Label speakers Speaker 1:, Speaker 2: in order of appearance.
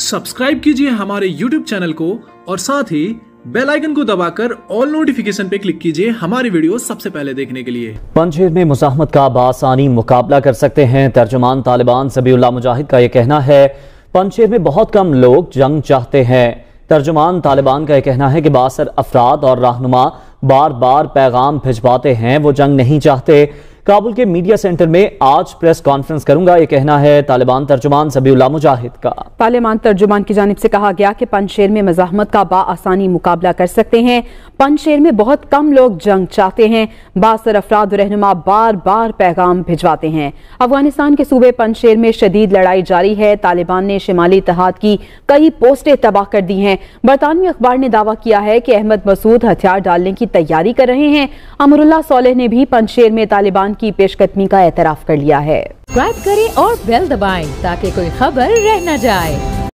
Speaker 1: subscribe कीजिए हमारे YouTube channel को और साथ ही बेल आइकन को दबाकर ऑल नोटिफिकेशन पे क्लिक कीजिए हमारी वीडियो सबसे पहले देखने के लिए
Speaker 2: पंचेर में मुजाहमत का बासानी मुकाबला कर सकते हैं तर्जमान तालिबान सबीउल्ला मुजाहिद का यह कहना है पंचेर में बहुत कम लोग जंग चाहते हैं तर्जुमान तालिबान का यह कहना है कि बासर अफराद और रहनुमा बार बार पैगाम भिजवाते हैं वो जंग नहीं चाहते काबुल के मीडिया सेंटर में आज प्रेस कॉन्फ्रेंस करूंगा ये कहना है तालिबान तर्जुमान सबीउल्ला मुजाहिद का
Speaker 3: पार्लियामान तर्जुमान की जानब से कहा गया कि पनशेर में मजामत का बासानी मुकाबला कर सकते हैं पनशेर में बहुत कम लोग जंग चाहते हैं बासर अफराद रहनुमा बार बार पैगाम भिजवाते हैं अफगानिस्तान के सूबे पनशेर में शदीद लड़ाई जारी है तालिबान ने शिमाली इतिहाद की कई पोस्टें तबाह कर दी हैं बरतानवी अखबार ने दावा किया है कि अहमद मसूद हथियार डालने की तैयारी कर रहे हैं अमरुल्ला सोलह ने भी पनशेर में तालिबान की पेशकदमी का एतराफ कर लिया है सब्सक्राइब करें और बेल दबाएं ताकि कोई खबर रह न जाए